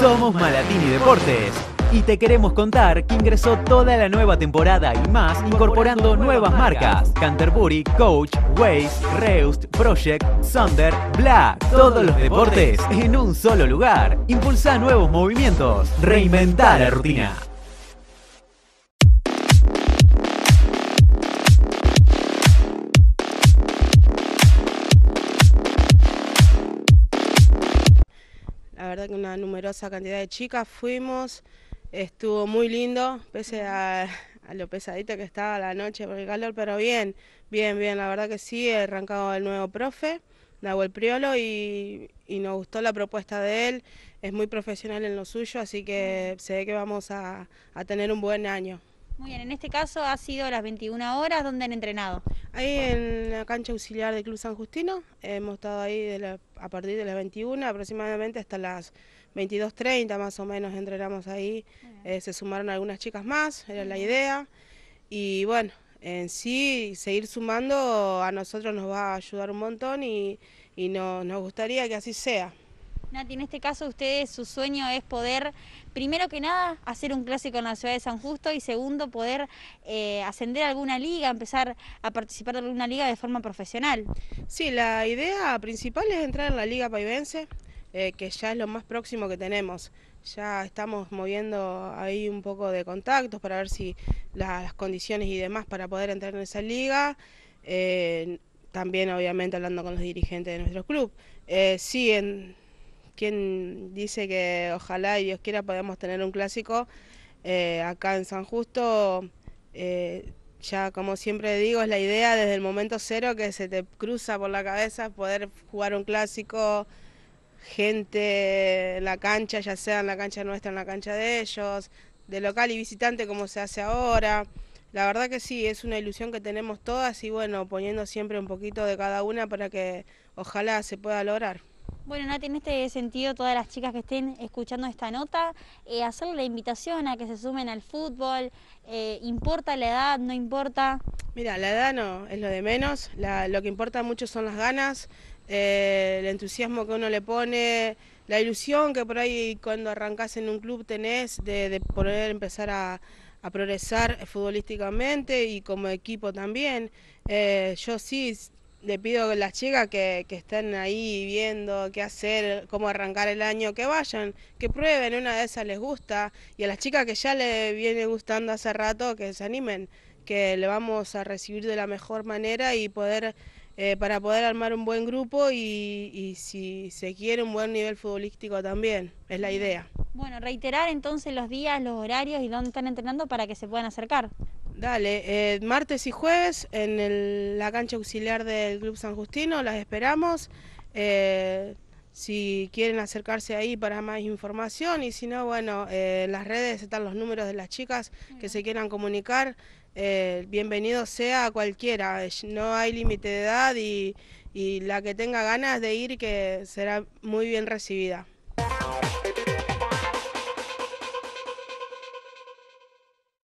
Somos Malatini Deportes y te queremos contar que ingresó toda la nueva temporada y más incorporando nuevas marcas. Canterbury, Coach, Waze, Reust, Project, Thunder, Black. Todos los deportes en un solo lugar. Impulsa nuevos movimientos. Reinventar la rutina. verdad que una numerosa cantidad de chicas fuimos, estuvo muy lindo, pese a, lo pesadito que estaba la noche por el calor, pero bien, bien, bien, la verdad que sí, he arrancado el nuevo profe, Nahuel Priolo, y, y nos gustó la propuesta de él, es muy profesional en lo suyo, así que se ve que vamos a, a tener un buen año. Muy bien, en este caso ha sido las 21 horas donde han entrenado. Ahí en la cancha auxiliar del Club San Justino, hemos estado ahí a partir de las 21 aproximadamente hasta las 22.30 más o menos entrenamos ahí, eh, se sumaron algunas chicas más, era la idea, y bueno, en sí seguir sumando a nosotros nos va a ayudar un montón y, y nos gustaría que así sea. Nati, en este caso ustedes su sueño es poder, primero que nada, hacer un clásico en la ciudad de San Justo y segundo, poder eh, ascender a alguna liga, empezar a participar de alguna liga de forma profesional. Sí, la idea principal es entrar en la Liga Paivense, eh, que ya es lo más próximo que tenemos. Ya estamos moviendo ahí un poco de contactos para ver si las condiciones y demás para poder entrar en esa liga. Eh, también obviamente hablando con los dirigentes de nuestro club. sí, quien dice que ojalá y Dios quiera podamos tener un clásico eh, acá en San Justo. Eh, ya como siempre digo, es la idea desde el momento cero que se te cruza por la cabeza poder jugar un clásico, gente en la cancha, ya sea en la cancha nuestra, en la cancha de ellos, de local y visitante como se hace ahora. La verdad que sí, es una ilusión que tenemos todas y bueno, poniendo siempre un poquito de cada una para que ojalá se pueda lograr. Bueno, Nati, en este sentido, todas las chicas que estén escuchando esta nota, eh, hacer la invitación a que se sumen al fútbol, eh, ¿importa la edad? ¿No importa? Mira, la edad no, es lo de menos, lo que importa mucho son las ganas, eh, el entusiasmo que uno le pone, la ilusión que por ahí cuando arrancas en un club tenés de, poder empezar a, progresar futbolísticamente y como equipo también. Eh, yo sí le pido a las chicas que, estén ahí viendo qué hacer, cómo arrancar el año, que vayan, que prueben, una de esas les gusta, y a las chicas que ya le viene gustando hace rato, que se animen, que le vamos a recibir de la mejor manera y poder, eh, para poder armar un buen grupo y si se quiere un buen nivel futbolístico también, es la idea. Bueno, reiterar entonces los días, los horarios y dónde están entrenando para que se puedan acercar. Dale, eh, martes y jueves en la cancha auxiliar del Club San Justino, las esperamos. Eh, si quieren acercarse ahí para más información y si no, bueno, eh, en las redes están los números de las chicas que se quieran comunicar. bienvenido sea cualquiera, no hay límite de edad y, y la que tenga ganas de ir que será muy bien recibida.